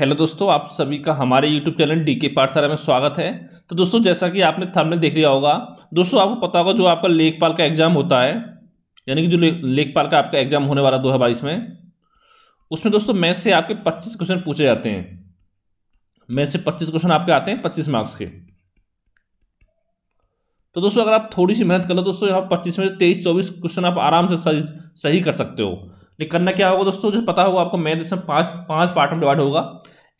hello दोस्तों आप सभी का हमारे यूट्यूब चैनल डी के पाठशाला में स्वागत है तो दोस्तों जैसा कि आपने थंबनेल देख लिया होगा दोस्तों आपको पता होगा जो आपका लेखपाल का एग्जाम होता है यानी कि जो लेखपाल का आपका एग्जाम होने वाला दो हज़ार बाईस में उसमें दोस्तों मैथ से आपके पच्चीस क्वेश्चन पूछे जाते हैं मैथ से पच्चीस क्वेश्चन आपके आते हैं पच्चीस मार्क्स के तो दोस्तों अगर आप थोड़ी सी मेहनत कर लो दोस्तों यहाँ पच्चीस में तेईस चौबीस क्वेश्चन आप आराम से सही सही कर सकते हो ये करना क्या होगा दोस्तों जैसे पता होगा आपको मैथ इसमें पांच पांच पार्ट में डिवाइड होगा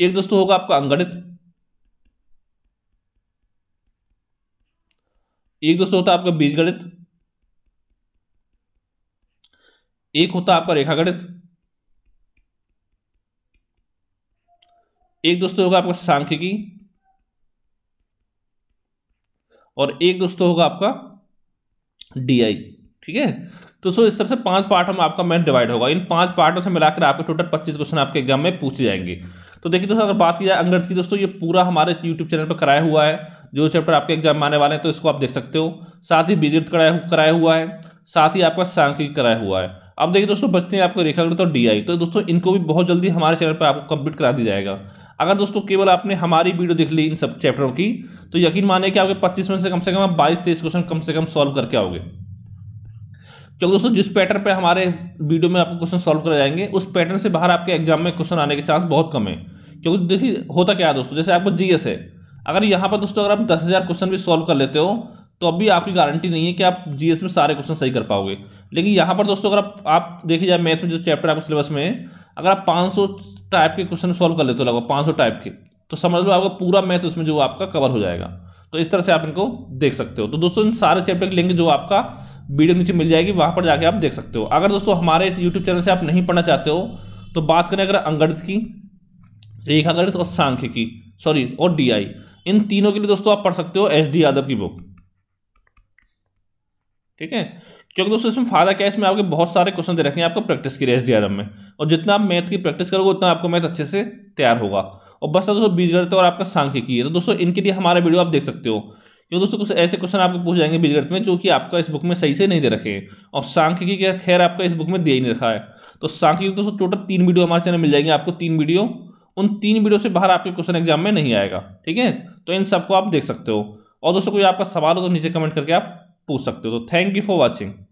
एक दोस्तों होगा आपका अंगणित एक दोस्तों होता है आपका बीजगणित एक होता है आपका रेखागणित एक दोस्तों होगा आपका सांख्यिकी और एक दोस्तों होगा आपका डीआई ठीक है तो सो इस तरह से पांच पार्ट हम आपका मैथ डिवाइड होगा इन पांच पार्टों से मिलाकर आपके टोटल पच्चीस क्वेश्चन आपके एग्जाम में पूछे जाएंगे तो देखिए दोस्तों अगर बात की जाए अंग्रेज की दोस्तों ये पूरा हमारे यूट्यूब चैनल पर कराया हुआ है जो चैप्टर आपके एग्जाम आने वाले हैं तो इसको आप देख सकते हो साथ ही बीजेट कराया हुआ है साथ ही आपका सांख्यिक कराया हुआ है अब देखिए दोस्तों बचते हैं आपको रेखागृत और डी आई तो दोस्तों इनको भी बहुत जल्दी हमारे चैनल पर आपको कंप्लीट करा दिया जाएगा अगर दोस्तों केवल आपने हमारी वीडियो देख ली इन सब चैप्टरों की तो यकीन माने कि आपके 25 में से कम से कम आप 22 तेईस क्वेश्चन कम से कम सॉल्व करके आओगे क्योंकि दोस्तों जिस पैटर्न पे हमारे वीडियो में आपको क्वेश्चन सॉल्व कराए जाएंगे उस पैटर्न से बाहर आपके एग्जाम में क्वेश्चन आने के चांस बहुत कम है क्योंकि देखिए होता क्या है दोस्तों जैसे आपको जीएस है अगर यहाँ पर दोस्तों अगर आप दस हज़ार क्वेश्चन भी सॉल्व कर लेते हो तो अभी आपकी गारंटी नहीं है कि आप जीएस में सारे क्वेश्चन सही कर पाओगे लेकिन यहाँ पर दोस्तों अगर आप, देखिए जाए मैथ में जो चैप्टर आपके सिलेबस में है अगर आप पाँच टाइप के क्वेश्चन सॉल्व कर लेते हो लगभग पाँच टाइप के तो समझ लो आपका पूरा मैथ उसमें जो आपका कवर हो जाएगा तो इस तरह से आप इनको देख सकते हो तो दोस्तों इन सारे चैप्टर की लिंक जो आपका वीडियो नीचे मिल जाएगी वहां पर जाके आप देख सकते हो अगर दोस्तों हमारे यूट्यूब चैनल से आप नहीं पढ़ना चाहते हो तो बात करें अगर अंगणित की रेखागणित और सांख्य की सॉरी और डी इन तीनों के लिए दोस्तों आप पढ़ सकते हो एस डी यादव की बुक ठीक है क्योंकि दोस्तों इसमें फायदा क्या है इसमें आपके बहुत सारे क्वेश्चन दे रखे हैं आपको प्रैक्टिस की लिए एस डी में और जितना आप मैथ की प्रैक्टिस करोगे उतना आपको मैथ अच्छे से तैयार होगा और बस दोस्तों बीजगणित और आपका सांख्यिकी है तो दोस्तों इनके लिए हमारा वीडियो आप देख सकते हो क्यों दोस्तों कुछ ऐसे क्वेश्चन आपको पूछ जाएंगे बीजगणित में जो कि आपका इस बुक में सही से नहीं दे रखे और सांख्यिकी का खैर आपका इस बुक में दिया ही नहीं रखा है तो सांख्यिकी दोस्तों टोटल तीन वीडियो हमारे चैनल मिल जाएंगे आपको तीन वीडियो उन तीन वीडियो से बाहर आपके क्वेश्चन एग्जाम में नहीं आएगा ठीक है तो इन सबको आप देख सकते हो और दोस्तों कोई आपका सवाल हो तो नीचे कमेंट करके आप पूछ सकते हो तो थैंक यू फॉर वॉचिंग